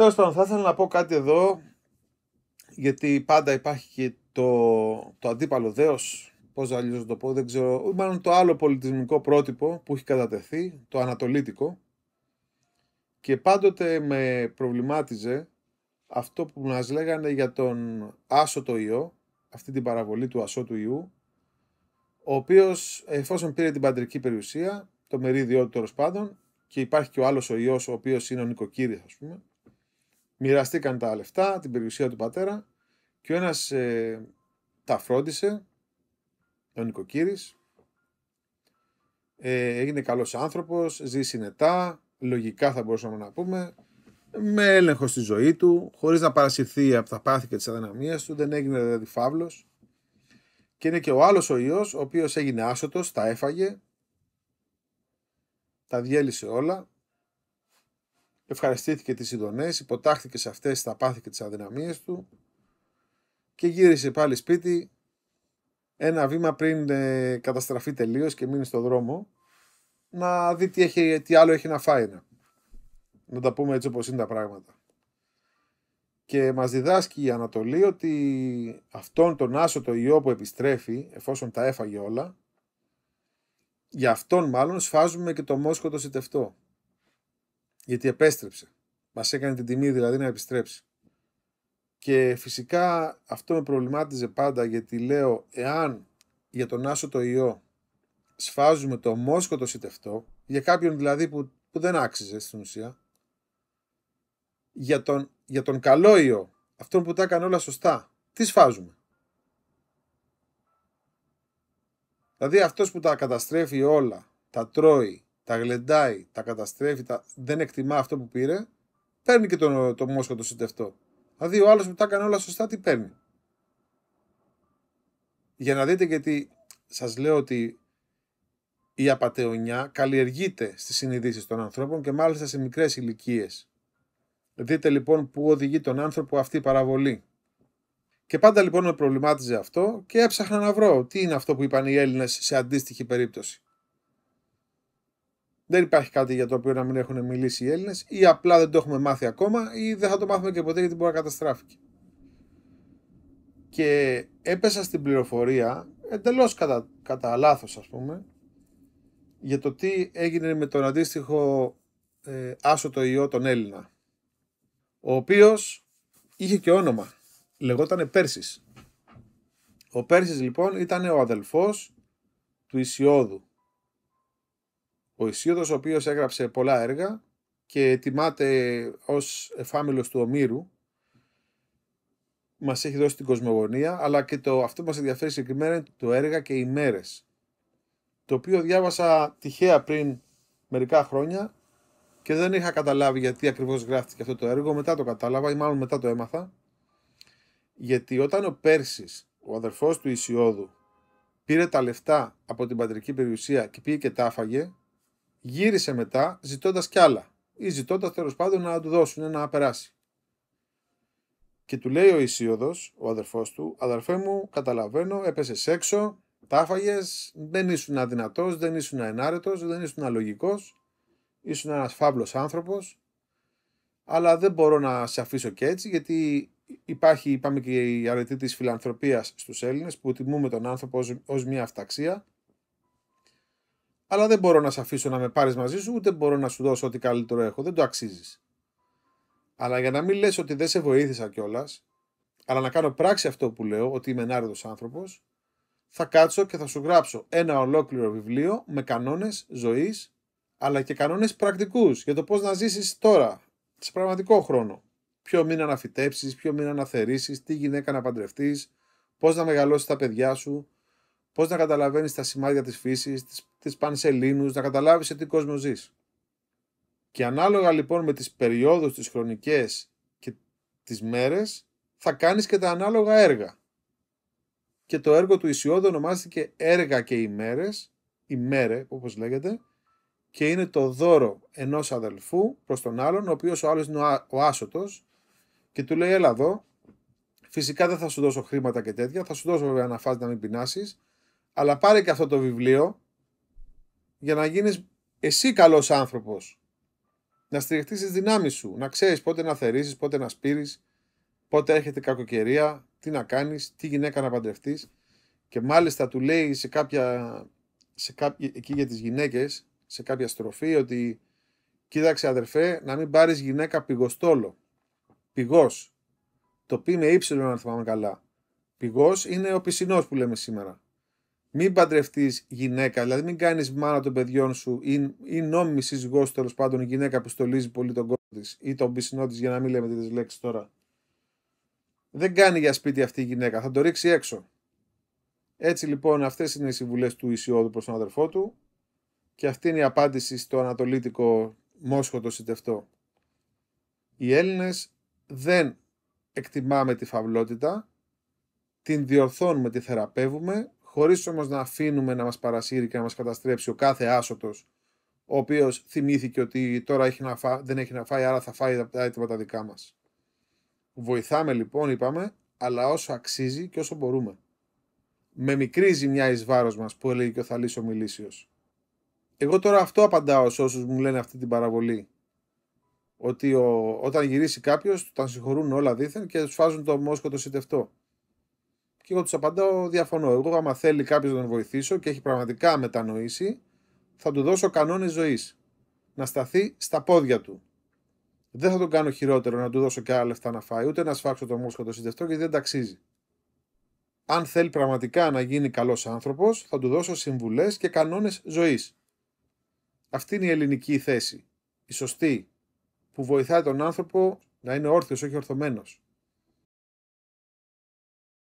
Τέλος πάντων, θα ήθελα να πω κάτι εδώ, γιατί πάντα υπάρχει και το, το αντίπαλο δέος. πώς αλλιώς να το πω, δεν ξέρω, μάλλον το άλλο πολιτισμικό πρότυπο που έχει κατατεθεί, το ανατολίτικο, και πάντοτε με προβλημάτιζε αυτό που μας λέγανε για τον Άσο το Ιώ, αυτή την παραβολή του Ασό του Ιού, ο οποίος εφόσον πήρε την παντρική περιουσία, το μερίδιό του τέλος πάντων, και υπάρχει και ο άλλος ο Υιός, ο οποίος είναι ο νοικοκύρης ας πούμε, Μοιραστήκαν τα λεφτά, την περιουσία του πατέρα και ο ένας ε, τα φρόντισε, ο νοικοκύρης. Ε, έγινε καλός άνθρωπος, ζει συνετά, λογικά θα μπορούσαμε να πούμε, με έλεγχο στη ζωή του, χωρίς να παρασυρθεί από τα πάθη και τις αδυναμίες του, δεν έγινε δηλαδή φαύλος. Και είναι και ο άλλος ο ιός, ο οποίος έγινε άσωτος, τα έφαγε, τα διέλυσε όλα, ευχαριστήθηκε τις ειδονές, υποτάχθηκε σε αυτές τα πάθη και τις αδυναμίες του και γύρισε πάλι σπίτι ένα βήμα πριν ε, καταστραφεί τελείως και μείνει στο δρόμο να δει τι, έχει, τι άλλο έχει να φάει. Να. να τα πούμε έτσι όπως είναι τα πράγματα. Και μας διδάσκει η Ανατολή ότι αυτόν τον άσωτο ιό που επιστρέφει, εφόσον τα έφαγε όλα, για αυτόν μάλλον σφάζουμε και το μόσχο το σιτευτό γιατί επέστρεψε. Μας έκανε την τιμή δηλαδή να επιστρέψει. Και φυσικά αυτό με προβλημάτιζε πάντα γιατί λέω εάν για τον Άσο το ιό σφάζουμε το μόσχο το σιτευτό, για κάποιον δηλαδή που, που δεν άξιζε στην ουσία, για τον, για τον καλό ιό αυτόν που τα έκανε όλα σωστά, τι σφάζουμε. Δηλαδή αυτός που τα καταστρέφει όλα, τα τρώει, τα γλεντάει, τα καταστρέφει, τα... δεν εκτιμά αυτό που πήρε, παίρνει και το, το Μόσχο το συντευτό. Δηλαδή ο άλλος που τα έκανε όλα σωστά, τι παίρνει. Για να δείτε γιατί σας λέω ότι η απαταιωνιά καλλιεργείται στις συνειδήσεις των ανθρώπων και μάλιστα σε μικρές ηλικίες. Δείτε λοιπόν που οδηγεί τον άνθρωπο αυτή η παραβολή. Και πάντα λοιπόν με προβλημάτιζε αυτό και έψαχνα να βρω τι είναι αυτό που είπαν οι Έλληνες σε αντίστοιχη περίπτωση. Δεν υπάρχει κάτι για το οποίο να μην έχουν μιλήσει οι Έλληνες, ή απλά δεν το έχουμε μάθει ακόμα, ή δεν θα το μάθουμε και ποτέ γιατί μπορεί να καταστράφηκε. Και έπεσα στην πληροφορία, εντελώς κατά, κατά λάθος, ας πούμε, για το τι έγινε με τον αντίστοιχο ε, Άσο το ιό τον Έλληνα, ο οποίος είχε και όνομα, Λεγόταν Πέρσης. Ο Πέρσης λοιπόν ήταν ο αδελφός του Ισιώδου. Ο Ισίωδος ο οποίος έγραψε πολλά έργα και τιμάται ως εφάμιλος του Ομήρου μας έχει δώσει την κοσμογονία αλλά και το, αυτό που μας ενδιαφέρει συγκεκριμένα είναι το έργα και οι μέρες το οποίο διάβασα τυχαία πριν μερικά χρόνια και δεν είχα καταλάβει γιατί ακριβώς γράφτηκε αυτό το έργο μετά το κατάλαβα ή μάλλον μετά το έμαθα γιατί όταν ο Πέρσης, ο αδερφός του Ισιώδου, πήρε τα λεφτά από την πατρική περιουσία και πήγε και τα άφαγε, γύρισε μετά ζητώντας κι άλλα ή ζητώντας τέλος πάντων να του δώσουν να περάσει. Και του λέει ο Ισίωδος, ο αδερφός του, «Αδερφέ μου, καταλαβαίνω, έπεσες έξω, τα δεν ήσουν αδυνατός, δεν ήσουν ενάρετος, δεν ήσουν αλογικός, ήσουν ένας φαύλος άνθρωπος, αλλά δεν μπορώ να σε αφήσω και έτσι, γιατί υπάρχει, είπαμε και η αρετή της φιλανθρωπίας στους Έλληνες, που τιμούμε τον άνθρωπο ως, ως μια αυταξία, αλλά δεν μπορώ να σε αφήσω να με πάρεις μαζί σου, ούτε μπορώ να σου δώσω ό,τι καλύτερο έχω. Δεν το αξίζεις. Αλλά για να μην λες ότι δεν σε βοήθησα κιόλας, αλλά να κάνω πράξη αυτό που λέω, ότι είμαι ενάρετος άνθρωπος, θα κάτσω και θα σου γράψω ένα ολόκληρο βιβλίο με κανόνες ζωής, αλλά και κανόνες πρακτικούς για το πώς να ζήσεις τώρα, σε πραγματικό χρόνο. Ποιο μήνα να φυτέψεις, ποιο μήνα να θερήσεις, τι γυναίκα να παντρευτείς, πώς να μεγαλώσεις τα παιδιά σου, Πώς να καταλαβαίνεις τα σημάδια της φύσης, της πανσελίνου, να καταλάβεις σε τι κόσμο ζεις. Και ανάλογα λοιπόν με τις περιόδους, τις χρονικές και τις μέρες, θα κάνεις και τα ανάλογα έργα. Και το έργο του Ισιώδη ονομάστηκε Έργα και ημέρε, ημέρε όπως λέγεται, και είναι το δώρο ενός αδελφού προς τον άλλον, ο οποίος ο άλλος είναι ο άσωτος, και του λέει: Έλα εδώ, φυσικά δεν θα σου δώσω χρήματα και τέτοια, θα σου δώσω βέβαια να φας να μην πεινάσεις, αλλά πάρε και αυτό το βιβλίο για να γίνεις εσύ καλός άνθρωπος. Να στηριχτείς τις δυνάμεις σου, να ξέρεις πότε να θερίσεις, πότε να σπείρεις, πότε έρχεται κακοκαιρία, τι να κάνεις, τι γυναίκα να παντρευτείς. Και μάλιστα του λέει σε κάποια, σε κάποια, εκεί για τις γυναίκες, σε κάποια στροφή, ότι κοίταξε αδερφέ να μην πάρεις γυναίκα πηγοστόλο. Πηγός. Το πει με ύψιλον αν θυμάμαι καλά. Πηγός είναι ο πισινός που λέμε σήμερα. Μην παντρευτείς γυναίκα, δηλαδή μην κάνεις μάνα των παιδιών σου ή, ή νόμιμης σύζυγό σου τέλος πάντων γυναίκα που στολίζει πολύ τον κόσμο της ή τον πισινό της, για να μην λέμε τις λέξεις τώρα. Δεν κάνει για σπίτι αυτή η γυναίκα, θα το ρίξει έξω. Έτσι λοιπόν, αυτές είναι οι συμβουλές του Ισιώδου προς τον αδερφό του και αυτή είναι η απάντηση στο ανατολίτικο μόσχο το συντευτό. Οι Έλληνες δεν εκτιμάμε τη φαυλότητα, την διορθώνουμε, τη θεραπεύουμε Χωρίς όμως να αφήνουμε να μας παρασύρει και να μας καταστρέψει ο κάθε άσωτος, ο οποίος θυμήθηκε ότι τώρα έχει δεν έχει να φάει άρα θα φάει τα έτοιμα τα δικά μας. Βοηθάμε λοιπόν είπαμε αλλά όσο αξίζει και όσο μπορούμε. Με μικρή ζημιά εις βάρό μας που έλεγε και ο Θαλής ο μιλήσιος. Εγώ τώρα αυτό απαντάω σε όσους μου λένε αυτή την παραβολή. Ότι ο, όταν γυρίσει κάποιος, τον συγχωρούν όλα δήθεν και τους φάζουν το μόσχο το σιτευτό. Και εγώ τους απαντάω, διαφωνώ. Εγώ, άμα θέλει κάποιος να τον βοηθήσω και έχει πραγματικά μετανοήσει, θα του δώσω κανόνες ζωής. Να σταθεί στα πόδια του. Δεν θα τον κάνω χειρότερο να του δώσω και άλλα λεφτά να φάει, ούτε να σφάξω το μόσχο το συντευτό γιατί δεν ταξίζει. Αν θέλει πραγματικά να γίνει καλός άνθρωπος, θα του δώσω συμβουλές και κανόνες ζωής. Αυτή είναι η ελληνική θέση. Η σωστή. Που βοηθάει τον άνθρωπο να είναι όρθιος, όχι ορθωμένος.